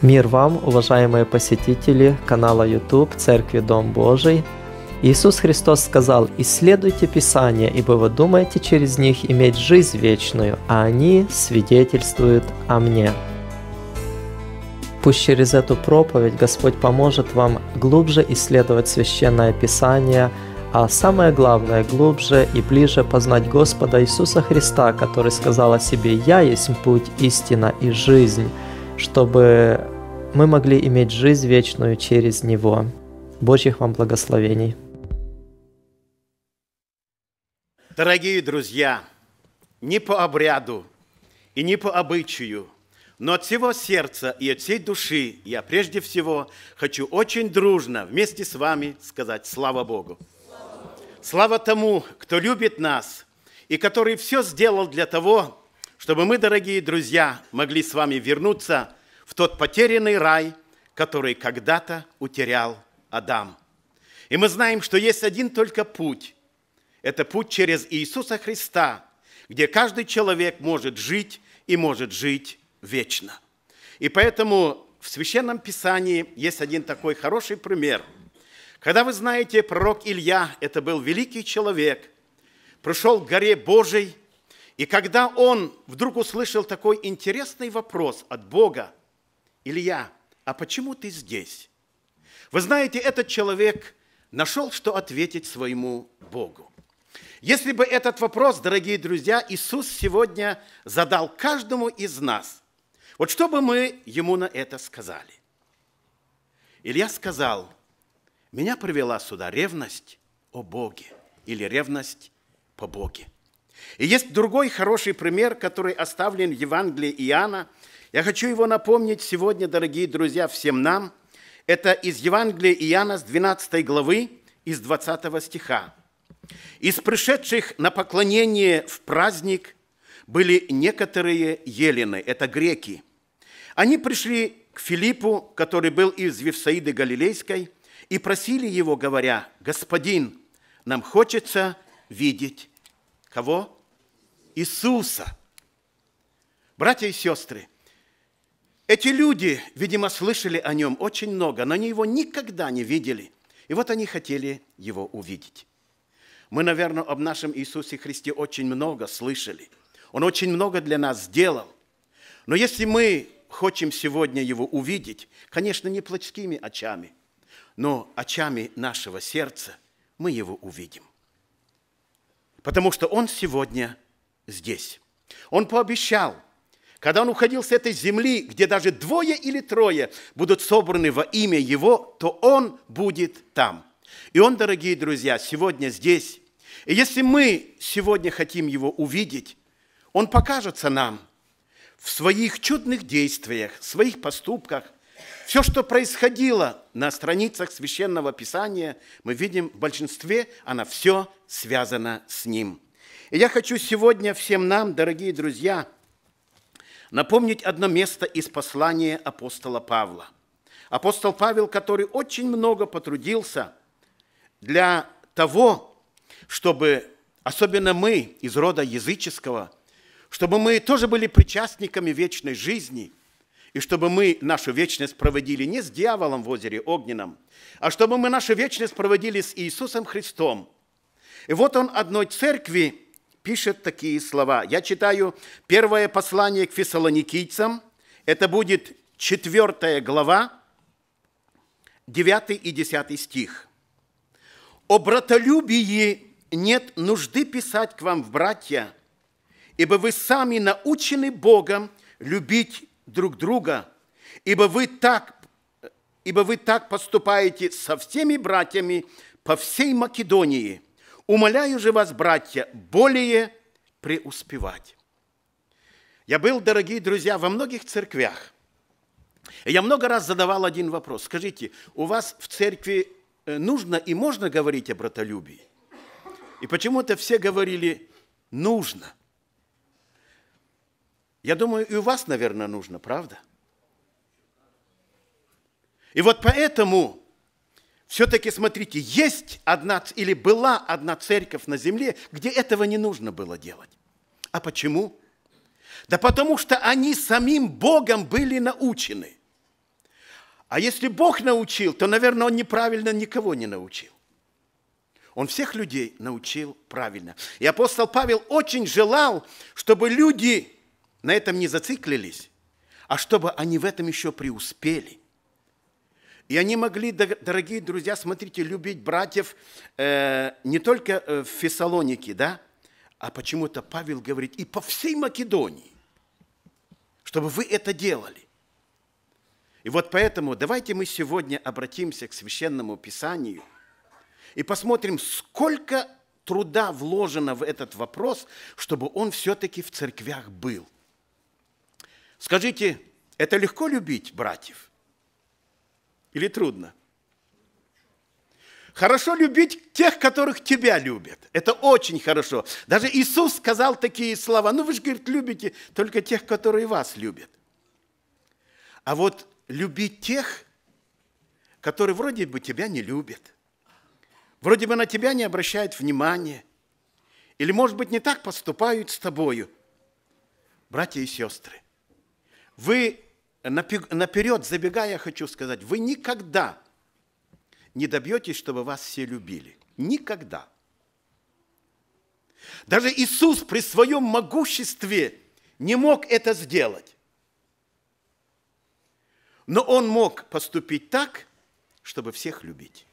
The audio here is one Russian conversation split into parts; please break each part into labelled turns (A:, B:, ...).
A: Мир вам, уважаемые посетители канала YouTube Церкви Дом Божий. Иисус Христос сказал, исследуйте Писание, ибо вы думаете через них иметь жизнь вечную, а они свидетельствуют о мне. Пусть через эту проповедь Господь поможет вам глубже исследовать Священное Писание, а самое главное, глубже и ближе познать Господа Иисуса Христа, который сказал о себе «Я есть путь, истина и жизнь» чтобы мы могли иметь жизнь вечную через Него. Божьих вам благословений.
B: Дорогие друзья, не по обряду и не по обычаю, но от всего сердца и от всей души я прежде всего хочу очень дружно вместе с вами сказать «Слава Богу!» Слава тому, кто любит нас и который все сделал для того, чтобы мы, дорогие друзья, могли с вами вернуться в тот потерянный рай, который когда-то утерял Адам. И мы знаем, что есть один только путь. Это путь через Иисуса Христа, где каждый человек может жить и может жить вечно. И поэтому в Священном Писании есть один такой хороший пример. Когда вы знаете, пророк Илья, это был великий человек, пришел к горе Божией, и когда он вдруг услышал такой интересный вопрос от Бога, Илья, а почему ты здесь? Вы знаете, этот человек нашел, что ответить своему Богу. Если бы этот вопрос, дорогие друзья, Иисус сегодня задал каждому из нас, вот что бы мы ему на это сказали? Илья сказал, меня привела сюда ревность о Боге или ревность по Боге. И есть другой хороший пример, который оставлен в Евангелии Иоанна, я хочу его напомнить сегодня, дорогие друзья, всем нам. Это из Евангелия Иоанна с 12 главы, из 20 стиха. «Из пришедших на поклонение в праздник были некоторые елены, это греки. Они пришли к Филиппу, который был из Вифсаиды Галилейской, и просили его, говоря, «Господин, нам хочется видеть кого? Иисуса». Братья и сестры – эти люди, видимо, слышали о нем очень много, но они его никогда не видели. И вот они хотели его увидеть. Мы, наверное, об нашем Иисусе Христе очень много слышали. Он очень много для нас сделал. Но если мы хотим сегодня его увидеть, конечно, не плотскими очами, но очами нашего сердца мы его увидим. Потому что он сегодня здесь. Он пообещал – когда он уходил с этой земли, где даже двое или трое будут собраны во имя Его, то Он будет там. И Он, дорогие друзья, сегодня здесь. И если мы сегодня хотим Его увидеть, Он покажется нам в своих чудных действиях, в своих поступках. Все, что происходило на страницах Священного Писания, мы видим в большинстве, оно все связано с Ним. И я хочу сегодня всем нам, дорогие друзья – напомнить одно место из послания апостола Павла. Апостол Павел, который очень много потрудился для того, чтобы, особенно мы из рода языческого, чтобы мы тоже были причастниками вечной жизни, и чтобы мы нашу вечность проводили не с дьяволом в озере огненном, а чтобы мы нашу вечность проводили с Иисусом Христом. И вот он одной церкви пишет такие слова. Я читаю первое послание к фессалоникийцам. Это будет четвертая глава, 9 и 10 стих. «О братолюбии нет нужды писать к вам, в братья, ибо вы сами научены Богом любить друг друга, ибо вы так, ибо вы так поступаете со всеми братьями по всей Македонии». Умоляю же вас, братья, более преуспевать. Я был, дорогие друзья, во многих церквях. И я много раз задавал один вопрос. Скажите, у вас в церкви э, нужно и можно говорить о братолюбии? И почему-то все говорили «нужно». Я думаю, и у вас, наверное, нужно, правда? И вот поэтому все-таки, смотрите, есть одна, или была одна церковь на земле, где этого не нужно было делать. А почему? Да потому что они самим Богом были научены. А если Бог научил, то, наверное, Он неправильно никого не научил. Он всех людей научил правильно. И апостол Павел очень желал, чтобы люди на этом не зациклились, а чтобы они в этом еще преуспели. И они могли, дорогие друзья, смотрите, любить братьев э, не только э, в Фессалонике, да, а почему-то Павел говорит и по всей Македонии, чтобы вы это делали. И вот поэтому давайте мы сегодня обратимся к священному писанию и посмотрим, сколько труда вложено в этот вопрос, чтобы он все-таки в церквях был. Скажите, это легко любить братьев? Или трудно? Хорошо любить тех, которых тебя любят. Это очень хорошо. Даже Иисус сказал такие слова. Ну, вы же, говорит, любите только тех, которые вас любят. А вот любить тех, которые вроде бы тебя не любят. Вроде бы на тебя не обращают внимания. Или, может быть, не так поступают с тобою. Братья и сестры, вы наперед забегая, хочу сказать, вы никогда не добьетесь, чтобы вас все любили. Никогда. Даже Иисус при своем могуществе не мог это сделать. Но он мог поступить так, чтобы всех любить.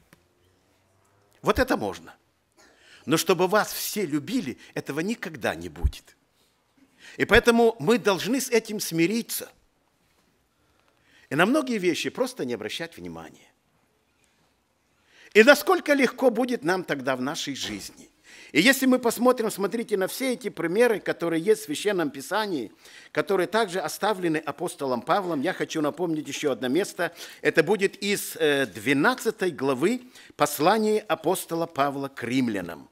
B: Вот это можно. Но чтобы вас все любили, этого никогда не будет. И поэтому мы должны с этим смириться – и на многие вещи просто не обращать внимания. И насколько легко будет нам тогда в нашей жизни. И если мы посмотрим, смотрите на все эти примеры, которые есть в Священном Писании, которые также оставлены апостолом Павлом, я хочу напомнить еще одно место. Это будет из 12 э, главы послания апостола Павла к римлянам.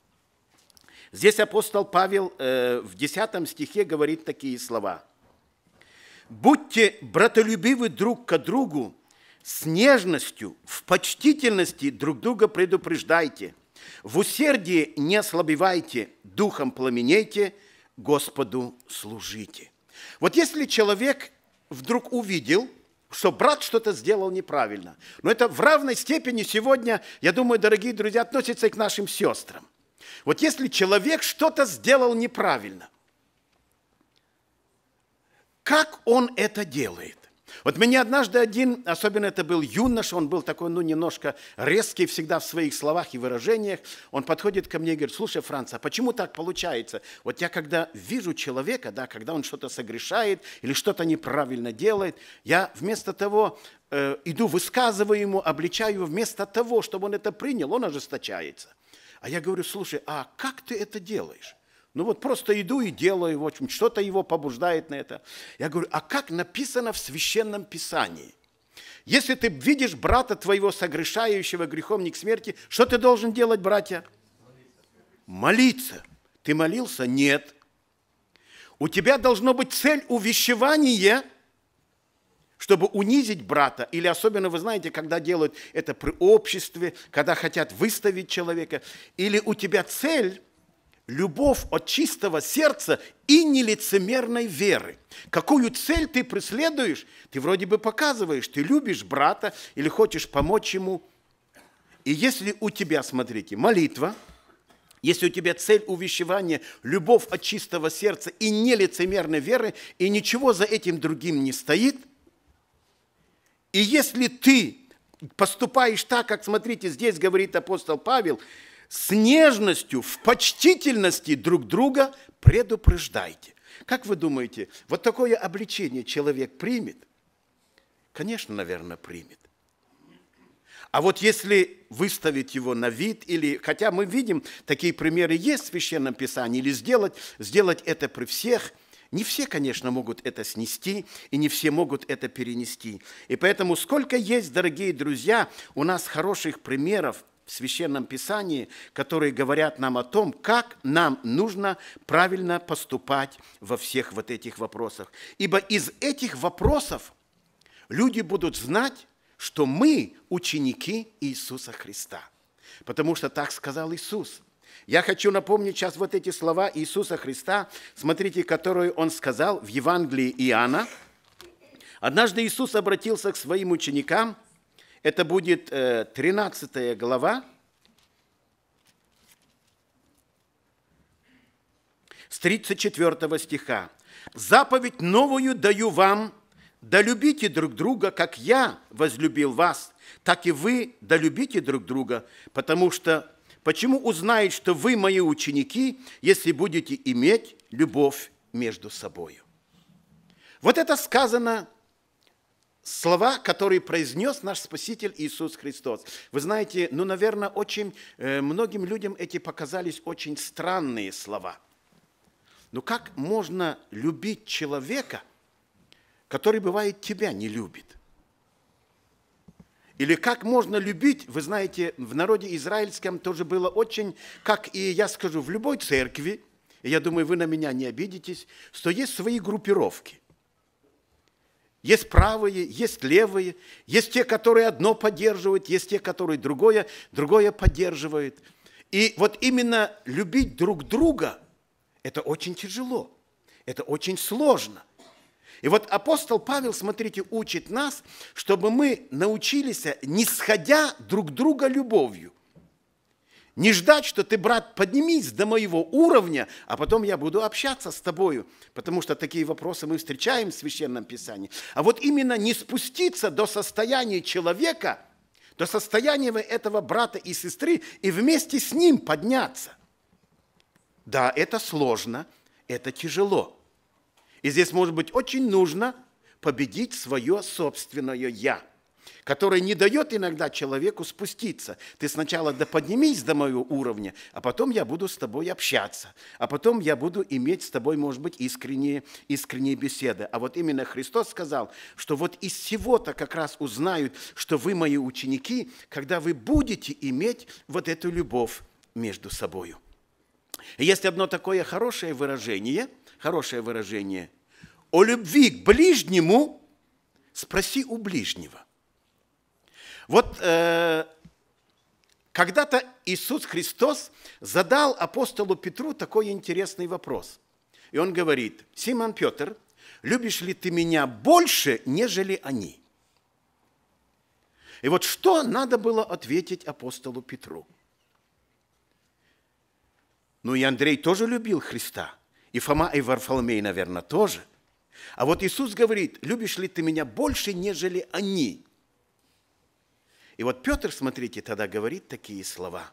B: Здесь апостол Павел э, в 10 стихе говорит такие слова – Будьте братолюбивы друг к другу, с нежностью, в почтительности друг друга предупреждайте. В усердии не ослабевайте, духом пламенейте, Господу служите. Вот если человек вдруг увидел, что брат что-то сделал неправильно, но это в равной степени сегодня, я думаю, дорогие друзья, относится и к нашим сестрам. Вот если человек что-то сделал неправильно – как он это делает? Вот меня однажды один, особенно это был юноша, он был такой, ну, немножко резкий всегда в своих словах и выражениях, он подходит ко мне и говорит, слушай, Франц, а почему так получается? Вот я когда вижу человека, да, когда он что-то согрешает или что-то неправильно делает, я вместо того э, иду, высказываю ему, обличаю его, вместо того, чтобы он это принял, он ожесточается. А я говорю, слушай, а как ты это делаешь? Ну вот просто иду и делаю, в общем, что-то его побуждает на это. Я говорю, а как написано в Священном Писании? Если ты видишь брата твоего, согрешающего грехом не к смерти, что ты должен делать, братья? Молиться. Ты молился? Нет. У тебя должно быть цель увещевания, чтобы унизить брата. Или особенно, вы знаете, когда делают это при обществе, когда хотят выставить человека. Или у тебя цель – любовь от чистого сердца и нелицемерной веры. Какую цель ты преследуешь, ты вроде бы показываешь, ты любишь брата или хочешь помочь ему. И если у тебя, смотрите, молитва, если у тебя цель увещевания, любовь от чистого сердца и нелицемерной веры, и ничего за этим другим не стоит, и если ты поступаешь так, как, смотрите, здесь говорит апостол Павел – с нежностью, в почтительности друг друга предупреждайте. Как вы думаете, вот такое обличение человек примет? Конечно, наверное, примет. А вот если выставить его на вид, или, хотя мы видим, такие примеры есть в Священном Писании, или сделать, сделать это при всех, не все, конечно, могут это снести, и не все могут это перенести. И поэтому сколько есть, дорогие друзья, у нас хороших примеров, в Священном Писании, которые говорят нам о том, как нам нужно правильно поступать во всех вот этих вопросах. Ибо из этих вопросов люди будут знать, что мы ученики Иисуса Христа. Потому что так сказал Иисус. Я хочу напомнить сейчас вот эти слова Иисуса Христа, смотрите, которые Он сказал в Евангелии Иоанна. Однажды Иисус обратился к своим ученикам – это будет 13 э, глава с 34 стиха. «Заповедь новую даю вам, да любите друг друга, как я возлюбил вас, так и вы да любите друг друга, потому что почему узнает, что вы мои ученики, если будете иметь любовь между собою?» Вот это сказано – слова, которые произнес наш Спаситель Иисус Христос. Вы знаете, ну, наверное, очень э, многим людям эти показались очень странные слова. Но как можно любить человека, который, бывает, тебя не любит? Или как можно любить, вы знаете, в народе израильском тоже было очень, как и я скажу, в любой церкви, я думаю, вы на меня не обидитесь, что есть свои группировки. Есть правые, есть левые, есть те, которые одно поддерживают, есть те, которые другое, другое поддерживают. И вот именно любить друг друга – это очень тяжело, это очень сложно. И вот апостол Павел, смотрите, учит нас, чтобы мы научились, не сходя друг друга любовью – не ждать, что ты, брат, поднимись до моего уровня, а потом я буду общаться с тобою, потому что такие вопросы мы встречаем в Священном Писании. А вот именно не спуститься до состояния человека, до состояния этого брата и сестры и вместе с ним подняться. Да, это сложно, это тяжело. И здесь, может быть, очень нужно победить свое собственное «я» который не дает иногда человеку спуститься. Ты сначала да поднимись до моего уровня, а потом я буду с тобой общаться, а потом я буду иметь с тобой, может быть, искренние, искренние беседы. А вот именно Христос сказал, что вот из всего-то как раз узнают, что вы мои ученики, когда вы будете иметь вот эту любовь между собою. есть одно такое хорошее выражение, хорошее выражение. О любви к ближнему спроси у ближнего – вот э, когда-то Иисус Христос задал апостолу Петру такой интересный вопрос. И он говорит, Симон Петр, любишь ли ты меня больше, нежели они? И вот что надо было ответить апостолу Петру? Ну и Андрей тоже любил Христа, и Фома и Варфоломей, наверное, тоже. А вот Иисус говорит, любишь ли ты меня больше, нежели они? И вот Петр, смотрите, тогда говорит такие слова.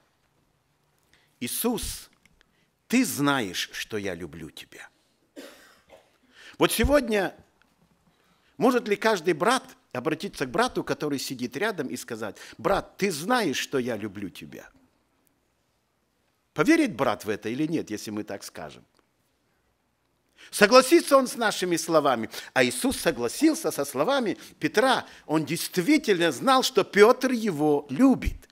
B: Иисус, ты знаешь, что я люблю тебя. Вот сегодня может ли каждый брат обратиться к брату, который сидит рядом, и сказать, брат, ты знаешь, что я люблю тебя? Поверит брат в это или нет, если мы так скажем? Согласится он с нашими словами. А Иисус согласился со словами Петра. Он действительно знал, что Петр его любит.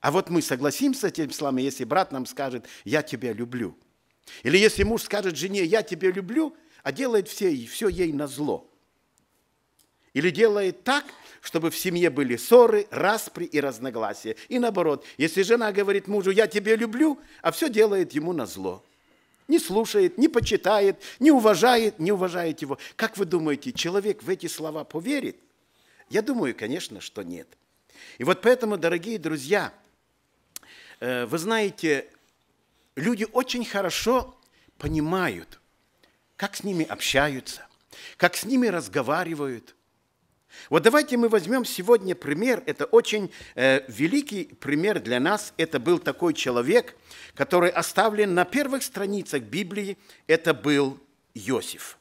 B: А вот мы согласимся с этими словами, если брат нам скажет, я тебя люблю. Или если муж скажет жене, я тебя люблю, а делает все, все ей на зло. Или делает так, чтобы в семье были ссоры, распри и разногласия. И наоборот, если жена говорит мужу, я тебя люблю, а все делает ему на зло – не слушает, не почитает, не уважает, не уважает его. Как вы думаете, человек в эти слова поверит? Я думаю, конечно, что нет. И вот поэтому, дорогие друзья, э, вы знаете, люди очень хорошо понимают, как с ними общаются, как с ними разговаривают, вот давайте мы возьмем сегодня пример, это очень э, великий пример для нас, это был такой человек, который оставлен на первых страницах Библии, это был Иосиф.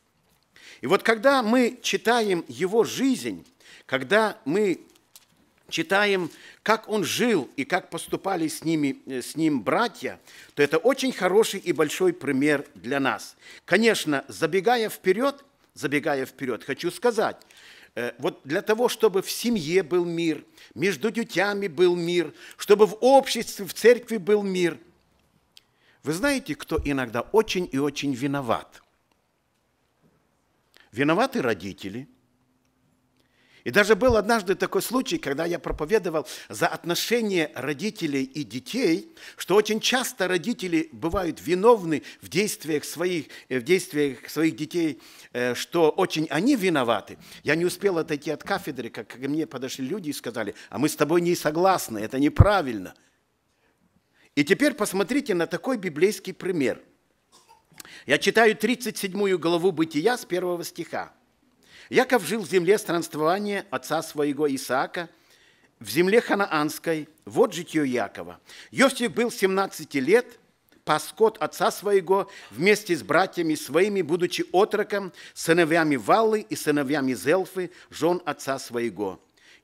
B: И вот когда мы читаем его жизнь, когда мы читаем, как он жил и как поступали с, ними, э, с ним братья, то это очень хороший и большой пример для нас. Конечно, забегая вперед, забегая вперед, хочу сказать – Э, вот для того, чтобы в семье был мир, между детьми был мир, чтобы в обществе, в церкви был мир. Вы знаете, кто иногда очень и очень виноват? Виноваты родители – и даже был однажды такой случай, когда я проповедовал за отношения родителей и детей, что очень часто родители бывают виновны в действиях своих, в действиях своих детей, э, что очень они виноваты. Я не успел отойти от кафедры, как ко мне подошли люди и сказали, а мы с тобой не согласны, это неправильно. И теперь посмотрите на такой библейский пример. Я читаю 37 главу Бытия с первого стиха. Яков жил в земле странствования отца своего Исаака, в земле ханаанской, вот житие Якова. Йосиф был 17 лет, паскот отца своего вместе с братьями своими, будучи отроком, сыновьями Валлы и сыновьями Зелфы, жен отца своего.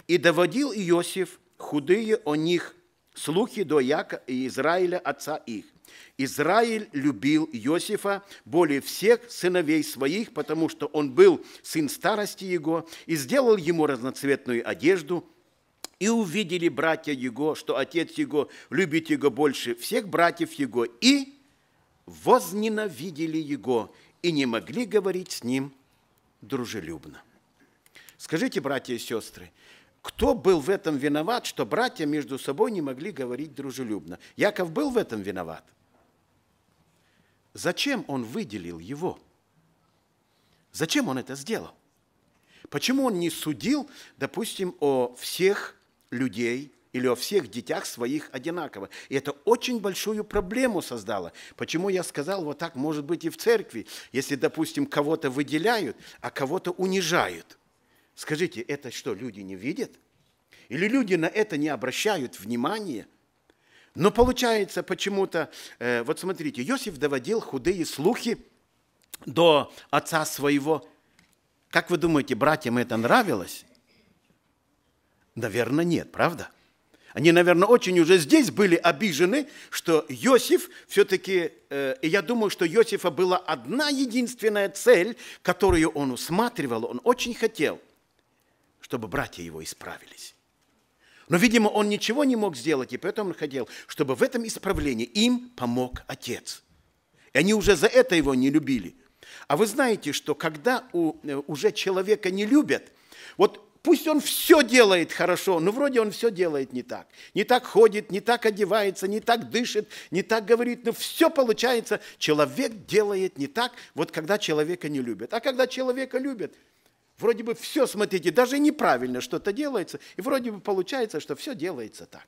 B: И доводил Иосиф худые о них слухи до Яка и Израиля отца их. Израиль любил Иосифа более всех сыновей своих, потому что он был сын старости его, и сделал ему разноцветную одежду. И увидели братья его, что отец его любит его больше всех братьев его, и возненавидели его, и не могли говорить с ним дружелюбно. Скажите, братья и сестры, кто был в этом виноват, что братья между собой не могли говорить дружелюбно? Яков был в этом виноват? Зачем он выделил его? Зачем он это сделал? Почему он не судил, допустим, о всех людей или о всех детях своих одинаково? И это очень большую проблему создало. Почему я сказал, вот так может быть и в церкви, если, допустим, кого-то выделяют, а кого-то унижают? Скажите, это что, люди не видят? Или люди на это не обращают внимания? Но получается почему-то, э, вот смотрите, Иосиф доводил худые слухи до отца своего. Как вы думаете, братьям это нравилось? Наверное, нет, правда? Они, наверное, очень уже здесь были обижены, что Иосиф все-таки, э, я думаю, что Иосифа была одна единственная цель, которую он усматривал, он очень хотел, чтобы братья его исправились. Но, видимо, он ничего не мог сделать, и поэтому он хотел, чтобы в этом исправлении им помог отец. И они уже за это его не любили. А вы знаете, что когда у, э, уже человека не любят, вот пусть он все делает хорошо, но вроде он все делает не так. Не так ходит, не так одевается, не так дышит, не так говорит, но все получается, человек делает не так, вот когда человека не любят. А когда человека любят, Вроде бы все, смотрите, даже неправильно что-то делается, и вроде бы получается, что все делается так.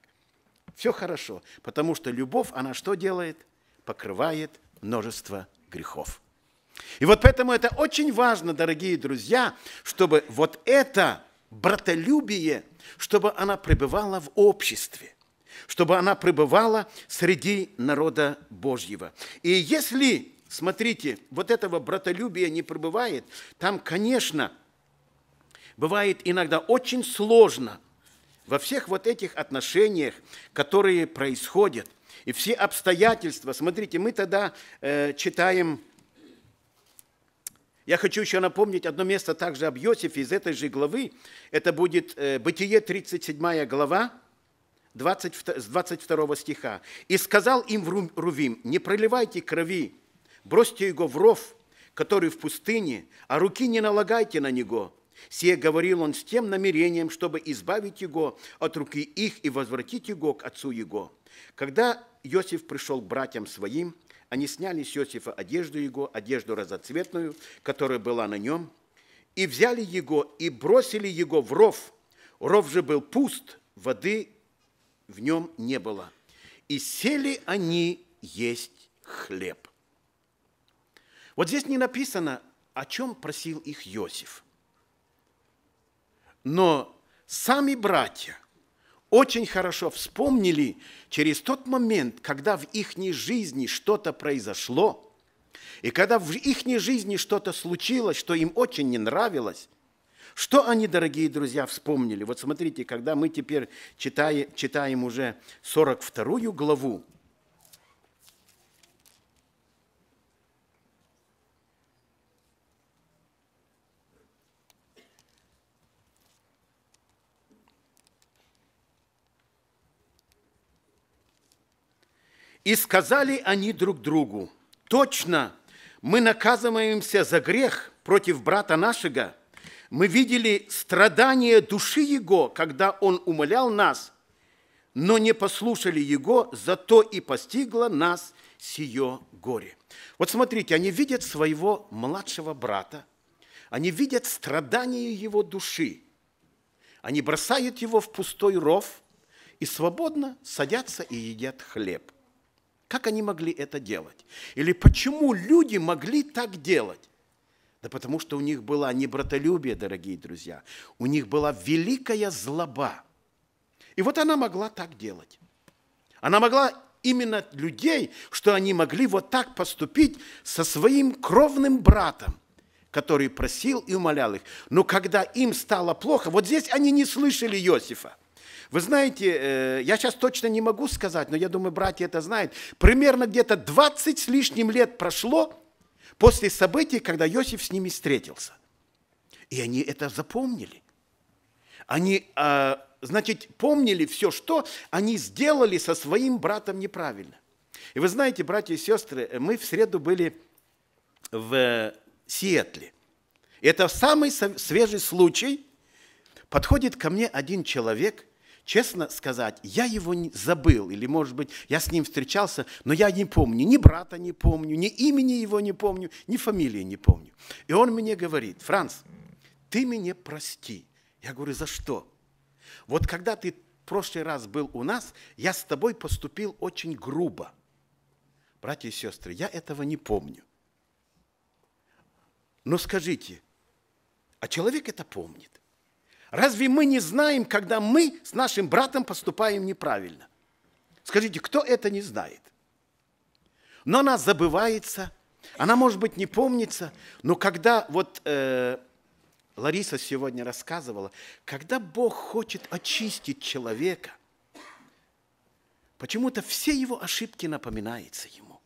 B: Все хорошо, потому что любовь, она что делает? Покрывает множество грехов. И вот поэтому это очень важно, дорогие друзья, чтобы вот это братолюбие, чтобы она пребывала в обществе чтобы она пребывала среди народа Божьего. И если, смотрите, вот этого братолюбия не пребывает, там, конечно, бывает иногда очень сложно во всех вот этих отношениях, которые происходят, и все обстоятельства. Смотрите, мы тогда э, читаем... Я хочу еще напомнить одно место также об Иосифе из этой же главы. Это будет э, Бытие 37 глава, 22, с 22 стиха. «И сказал им Рувим, не проливайте крови, бросьте его в ров, который в пустыне, а руки не налагайте на него, Се говорил он с тем намерением, чтобы избавить его от руки их и возвратить его к отцу его. Когда Иосиф пришел к братьям своим, они сняли с Иосифа одежду его, одежду разоцветную, которая была на нем, и взяли его и бросили его в ров. Ров же был пуст, воды в нем не было. И сели они есть хлеб. Вот здесь не написано, о чем просил их Иосиф – но сами братья очень хорошо вспомнили через тот момент, когда в их жизни что-то произошло, и когда в их жизни что-то случилось, что им очень не нравилось, что они, дорогие друзья, вспомнили? Вот смотрите, когда мы теперь читаем, читаем уже 42 главу, И сказали они друг другу, точно, мы наказываемся за грех против брата нашего. Мы видели страдания души его, когда он умолял нас, но не послушали его, зато и постигло нас сие горе. Вот смотрите, они видят своего младшего брата, они видят страдания его души, они бросают его в пустой ров и свободно садятся и едят хлеб. Как они могли это делать? Или почему люди могли так делать? Да потому что у них была не братолюбие, дорогие друзья, у них была великая злоба. И вот она могла так делать. Она могла именно людей, что они могли вот так поступить со своим кровным братом, который просил и умолял их. Но когда им стало плохо, вот здесь они не слышали Иосифа. Вы знаете, э, я сейчас точно не могу сказать, но я думаю, братья это знают. Примерно где-то 20 с лишним лет прошло после событий, когда Иосиф с ними встретился. И они это запомнили. Они, э, значит, помнили все, что они сделали со своим братом неправильно. И вы знаете, братья и сестры, мы в среду были в э, Сиэтле. И Это самый свежий случай. Подходит ко мне один человек – Честно сказать, я его забыл, или, может быть, я с ним встречался, но я не помню, ни брата не помню, ни имени его не помню, ни фамилии не помню. И он мне говорит, Франц, ты меня прости. Я говорю, за что? Вот когда ты в прошлый раз был у нас, я с тобой поступил очень грубо. Братья и сестры, я этого не помню. Но скажите, а человек это помнит. Разве мы не знаем, когда мы с нашим братом поступаем неправильно? Скажите, кто это не знает? Но она забывается, она, может быть, не помнится, но когда вот э, Лариса сегодня рассказывала, когда Бог хочет очистить человека, почему-то все его ошибки напоминаются ему.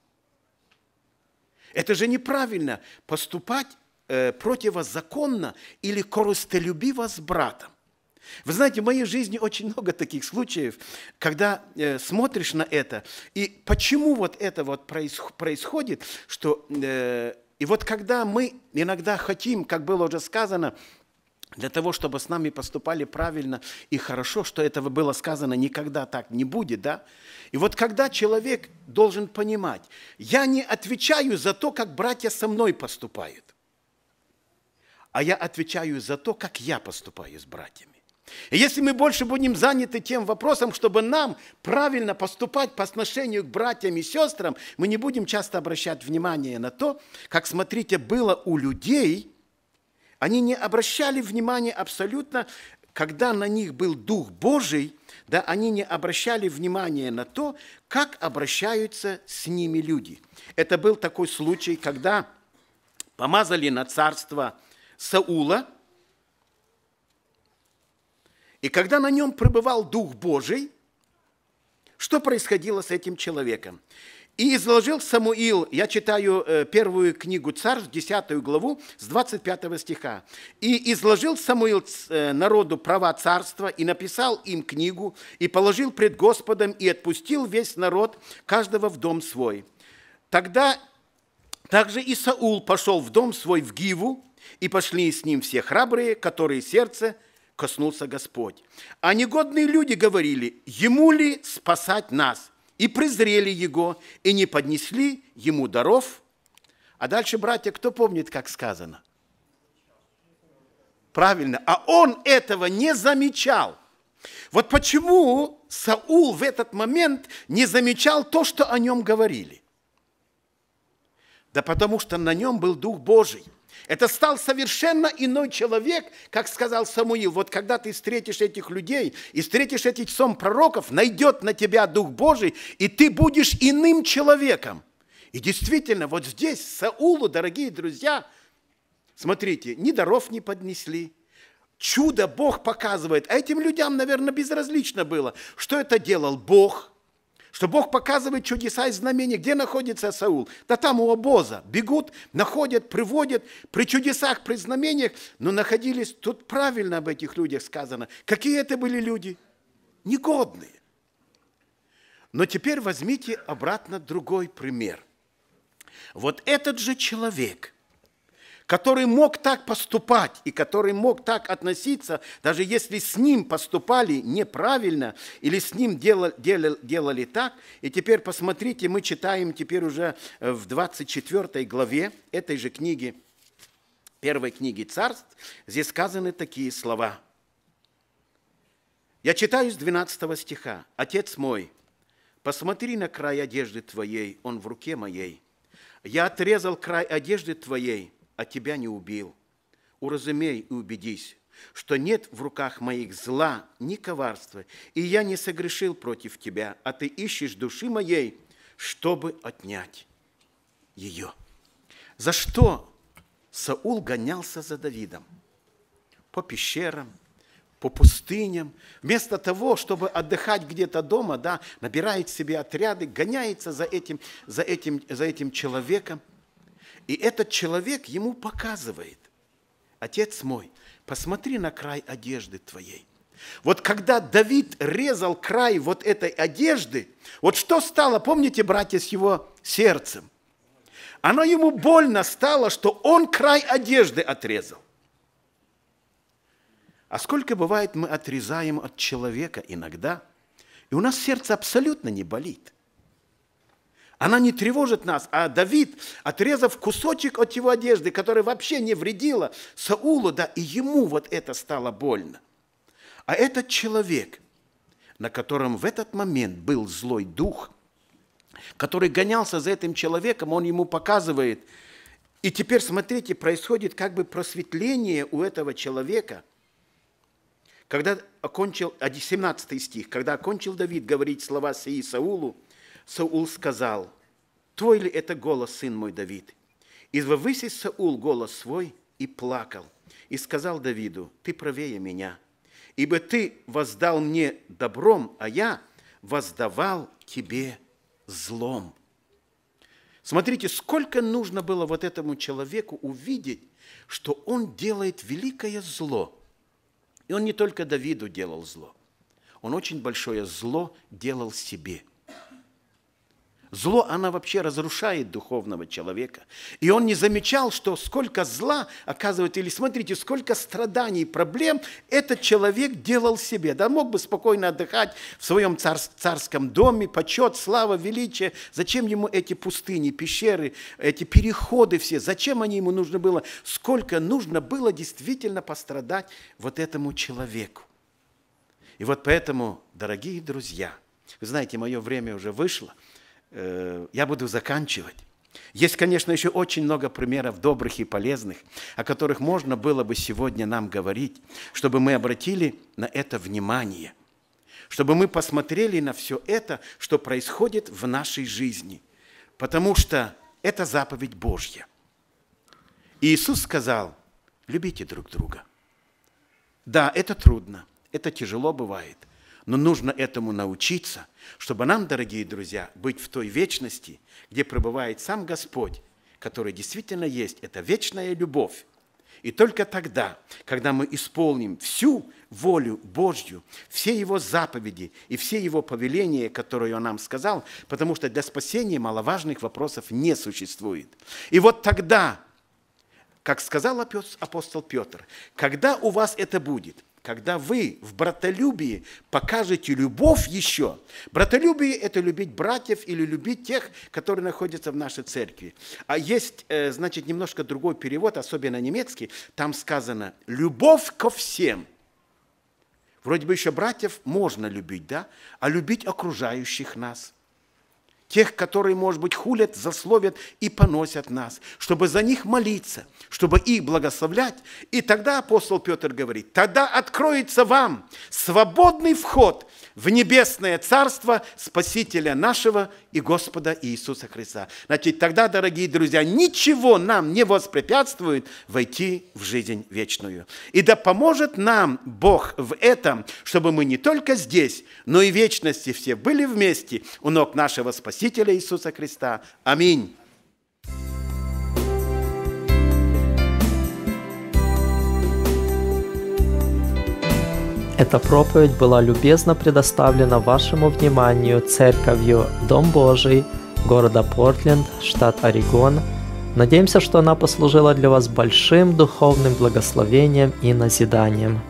B: Это же неправильно поступать Э, противозаконно или корыстолюбиво с братом. Вы знаете, в моей жизни очень много таких случаев, когда э, смотришь на это, и почему вот это вот происходит, что... Э, и вот когда мы иногда хотим, как было уже сказано, для того, чтобы с нами поступали правильно и хорошо, что этого было сказано, никогда так не будет, да? И вот когда человек должен понимать, я не отвечаю за то, как братья со мной поступают – а я отвечаю за то, как я поступаю с братьями. И если мы больше будем заняты тем вопросом, чтобы нам правильно поступать по отношению к братьям и сестрам, мы не будем часто обращать внимание на то, как, смотрите, было у людей, они не обращали внимания абсолютно, когда на них был Дух Божий, да, они не обращали внимания на то, как обращаются с ними люди. Это был такой случай, когда помазали на царство – Саула. И когда на нем пребывал Дух Божий, что происходило с этим человеком? И изложил Самуил, я читаю э, первую книгу Царств, 10 главу, с 25 стиха. «И изложил Самуил э, народу права царства, и написал им книгу, и положил пред Господом, и отпустил весь народ, каждого в дом свой. Тогда также и Саул пошел в дом свой в Гиву, и пошли с ним все храбрые, которые сердце коснулся Господь. А негодные люди говорили, ему ли спасать нас? И презрели его, и не поднесли ему даров. А дальше, братья, кто помнит, как сказано? Правильно. А он этого не замечал. Вот почему Саул в этот момент не замечал то, что о нем говорили. Да потому что на нем был Дух Божий – это стал совершенно иной человек, как сказал Самуил. Вот когда ты встретишь этих людей и встретишь этих сом пророков, найдет на тебя Дух Божий, и ты будешь иным человеком. И действительно, вот здесь Саулу, дорогие друзья, смотрите, ни даров не поднесли, чудо Бог показывает. А этим людям, наверное, безразлично было, что это делал Бог – что Бог показывает чудеса и знамения. Где находится Саул? Да там у обоза. Бегут, находят, приводят. При чудесах, при знамениях. Но находились, тут правильно об этих людях сказано. Какие это были люди? Негодные. Но теперь возьмите обратно другой пример. Вот этот же человек – который мог так поступать и который мог так относиться, даже если с ним поступали неправильно или с ним делали, делали, делали так. И теперь посмотрите, мы читаем теперь уже э, в 24 главе этой же книги, первой книги царств, здесь сказаны такие слова. Я читаю с 12 стиха. «Отец мой, посмотри на край одежды твоей, он в руке моей. Я отрезал край одежды твоей, а тебя не убил. Уразумей и убедись, что нет в руках моих зла ни коварства, и я не согрешил против тебя, а ты ищешь души моей, чтобы отнять ее. За что Саул гонялся за Давидом? По пещерам, по пустыням. Вместо того, чтобы отдыхать где-то дома, да, набирает себе отряды, гоняется за этим, за этим, за этим человеком – и этот человек ему показывает, отец мой, посмотри на край одежды твоей. Вот когда Давид резал край вот этой одежды, вот что стало, помните, братья, с его сердцем? Оно ему больно стало, что он край одежды отрезал. А сколько бывает, мы отрезаем от человека иногда, и у нас сердце абсолютно не болит – она не тревожит нас. А Давид, отрезав кусочек от его одежды, который вообще не вредила Саулу, да и ему вот это стало больно. А этот человек, на котором в этот момент был злой дух, который гонялся за этим человеком, он ему показывает. И теперь, смотрите, происходит как бы просветление у этого человека – когда окончил, 17 а, стих, когда окончил Давид говорить слова Сии Саулу, Саул сказал, «Твой ли это голос, сын мой Давид?» И вывысил Саул голос свой и плакал, и сказал Давиду, «Ты правее меня, ибо ты воздал мне добром, а я воздавал тебе злом». Смотрите, сколько нужно было вот этому человеку увидеть, что он делает великое зло. И он не только Давиду делал зло, он очень большое зло делал себе – Зло, она вообще разрушает духовного человека. И он не замечал, что сколько зла, оказывает или смотрите, сколько страданий проблем этот человек делал себе. Да мог бы спокойно отдыхать в своем цар царском доме, почет, слава, величие. Зачем ему эти пустыни, пещеры, эти переходы все? Зачем они ему нужно было? Сколько нужно было действительно пострадать вот этому человеку? И вот поэтому, дорогие друзья, вы знаете, мое время уже вышло – Э, я буду заканчивать. Есть, конечно, еще очень много примеров добрых и полезных, о которых можно было бы сегодня нам говорить, чтобы мы обратили на это внимание, чтобы мы посмотрели на все это, что происходит в нашей жизни, потому что это заповедь Божья. Иисус сказал, любите друг друга. Да, это трудно, это тяжело бывает, но нужно этому научиться, чтобы нам, дорогие друзья, быть в той вечности, где пребывает сам Господь, который действительно есть. Это вечная любовь. И только тогда, когда мы исполним всю волю Божью, все Его заповеди и все Его повеления, которые Он нам сказал, потому что для спасения маловажных вопросов не существует. И вот тогда, как сказал апостол Петр, когда у вас это будет, когда вы в братолюбии покажете любовь еще, братолюбие – это любить братьев или любить тех, которые находятся в нашей церкви. А есть, э, значит, немножко другой перевод, особенно немецкий, там сказано «любовь ко всем». Вроде бы еще братьев можно любить, да? А любить окружающих нас – тех, которые, может быть, хулят, засловят и поносят нас, чтобы за них молиться, чтобы их благословлять. И тогда апостол Петр говорит, тогда откроется вам свободный вход в небесное царство Спасителя нашего и Господа Иисуса Христа. Значит, тогда, дорогие друзья, ничего нам не воспрепятствует войти в жизнь вечную. И да поможет нам Бог в этом, чтобы мы не только здесь, но и в вечности все были вместе у ног нашего Спасителя, Спасителя Иисуса Христа. Аминь.
A: Эта проповедь была любезно предоставлена вашему вниманию церковью Дом Божий города Портленд, штат Орегон. Надеемся, что она послужила для вас большим духовным благословением и назиданием.